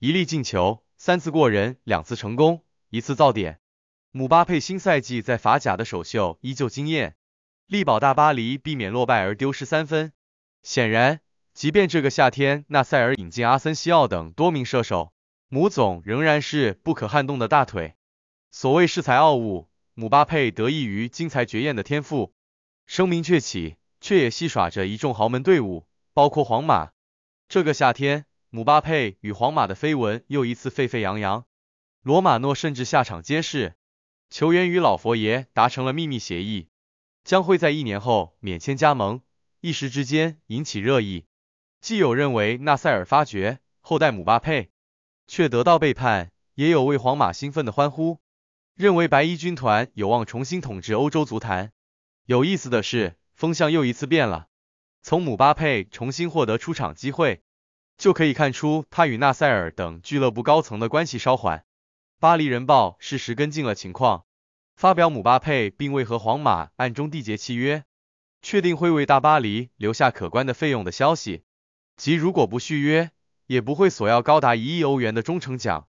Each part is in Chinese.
一粒进球，三次过人，两次成功，一次造点。姆巴佩新赛季在法甲的首秀依旧惊艳，力保大巴黎避免落败而丢失三分。显然，即便这个夏天纳塞尔引进阿森西奥等多名射手，姆总仍然是不可撼动的大腿。所谓恃才傲物，姆巴佩得益于精彩绝艳的天赋，声名鹊起，却也戏耍着一众豪门队伍，包括皇马。这个夏天。姆巴佩与皇马的绯闻又一次沸沸扬扬，罗马诺甚至下场揭示，球员与老佛爷达成了秘密协议，将会在一年后免签加盟，一时之间引起热议。既有认为纳塞尔发掘后代姆巴佩，却得到背叛，也有为皇马兴奋的欢呼，认为白衣军团有望重新统治欧洲足坛。有意思的是，风向又一次变了，从姆巴佩重新获得出场机会。就可以看出，他与纳塞尔等俱乐部高层的关系稍缓。巴黎人报适时跟进了情况，发表姆巴佩并未和皇马暗中缔结契约，确定会为大巴黎留下可观的费用的消息，即如果不续约，也不会索要高达一亿欧元的忠诚奖。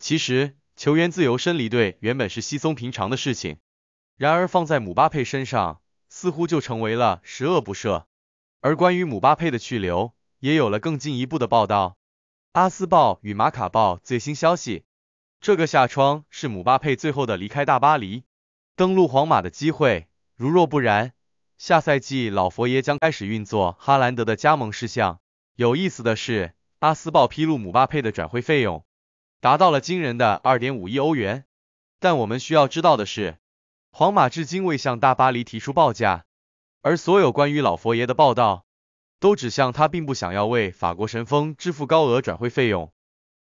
其实，球员自由身离队原本是稀松平常的事情，然而放在姆巴佩身上，似乎就成为了十恶不赦。而关于姆巴佩的去留，也有了更进一步的报道。阿斯报与马卡报最新消息，这个下窗是姆巴佩最后的离开大巴黎、登陆皇马的机会。如若不然，下赛季老佛爷将开始运作哈兰德的加盟事项。有意思的是，阿斯报披露姆巴佩的转会费用达到了惊人的二点五亿欧元。但我们需要知道的是，皇马至今未向大巴黎提出报价，而所有关于老佛爷的报道。都指向他并不想要为法国神锋支付高额转会费用，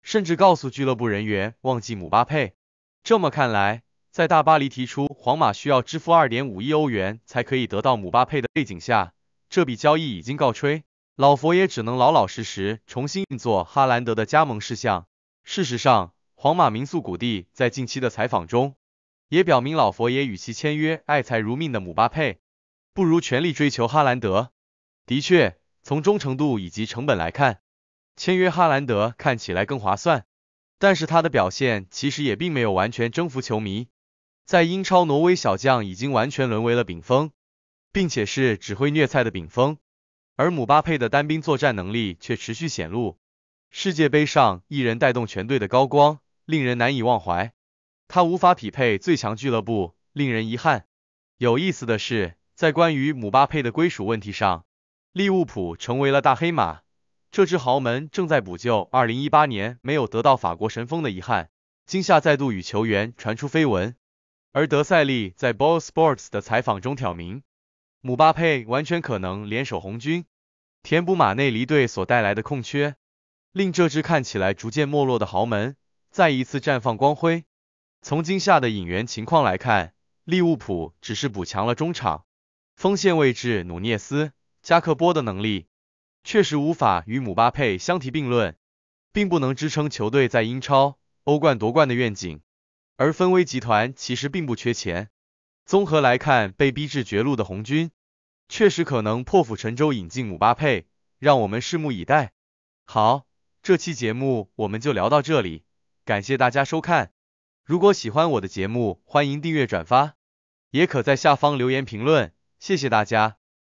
甚至告诉俱乐部人员忘记姆巴佩。这么看来，在大巴黎提出皇马需要支付二点五亿欧元才可以得到姆巴佩的背景下，这笔交易已经告吹。老佛爷只能老老实实重新运作哈兰德的加盟事项。事实上，皇马名宿古蒂在近期的采访中也表明，老佛爷与其签约爱财如命的姆巴佩，不如全力追求哈兰德。的确。从忠诚度以及成本来看，签约哈兰德看起来更划算，但是他的表现其实也并没有完全征服球迷。在英超，挪威小将已经完全沦为了丙峰，并且是只会虐菜的丙峰。而姆巴佩的单兵作战能力却持续显露，世界杯上一人带动全队的高光令人难以忘怀。他无法匹配最强俱乐部，令人遗憾。有意思的是，在关于姆巴佩的归属问题上。利物浦成为了大黑马，这支豪门正在补救二零一八年没有得到法国神锋的遗憾。今夏再度与球员传出绯闻，而德塞利在《Ball Sports》的采访中挑明，姆巴佩完全可能联手红军，填补马内离队所带来的空缺，令这支看起来逐渐没落的豪门再一次绽放光辉。从今夏的引援情况来看，利物浦只是补强了中场、锋线位置，努涅斯。加克波的能力确实无法与姆巴佩相提并论，并不能支撑球队在英超、欧冠夺冠的愿景。而分威集团其实并不缺钱，综合来看，被逼至绝路的红军确实可能破釜沉舟引进姆巴佩，让我们拭目以待。好，这期节目我们就聊到这里，感谢大家收看。如果喜欢我的节目，欢迎订阅转发，也可在下方留言评论，谢谢大家。